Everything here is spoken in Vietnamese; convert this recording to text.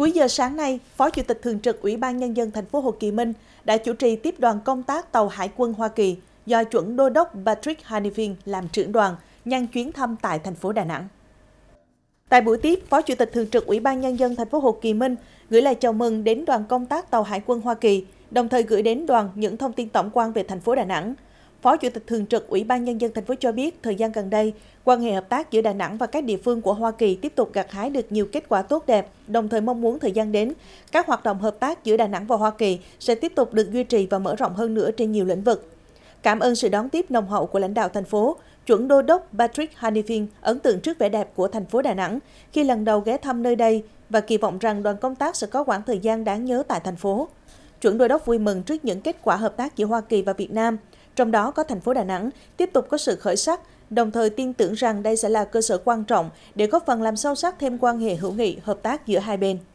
Cuối giờ sáng nay, Phó Chủ tịch thường trực Ủy ban nhân dân thành phố Hồ Chí Minh đã chủ trì tiếp đoàn công tác tàu Hải quân Hoa Kỳ do chuẩn đô đốc Patrick Hanifin làm trưởng đoàn nhân chuyến thăm tại thành phố Đà Nẵng. Tại buổi tiếp, Phó Chủ tịch thường trực Ủy ban nhân dân thành phố Hồ Chí Minh gửi lời chào mừng đến đoàn công tác tàu Hải quân Hoa Kỳ, đồng thời gửi đến đoàn những thông tin tổng quan về thành phố Đà Nẵng. Phó Chủ tịch Thường trực Ủy ban Nhân dân thành phố cho biết, thời gian gần đây, quan hệ hợp tác giữa Đà Nẵng và các địa phương của Hoa Kỳ tiếp tục gặt hái được nhiều kết quả tốt đẹp, đồng thời mong muốn thời gian đến, các hoạt động hợp tác giữa Đà Nẵng và Hoa Kỳ sẽ tiếp tục được duy trì và mở rộng hơn nữa trên nhiều lĩnh vực. Cảm ơn sự đón tiếp nồng hậu của lãnh đạo thành phố, chuẩn đô đốc Patrick Hanifin ấn tượng trước vẻ đẹp của thành phố Đà Nẵng khi lần đầu ghé thăm nơi đây và kỳ vọng rằng đoàn công tác sẽ có khoảng thời gian đáng nhớ tại thành phố chuẩn đô đốc vui mừng trước những kết quả hợp tác giữa Hoa Kỳ và Việt Nam, trong đó có thành phố Đà Nẵng tiếp tục có sự khởi sắc, đồng thời tin tưởng rằng đây sẽ là cơ sở quan trọng để góp phần làm sâu sắc thêm quan hệ hữu nghị, hợp tác giữa hai bên.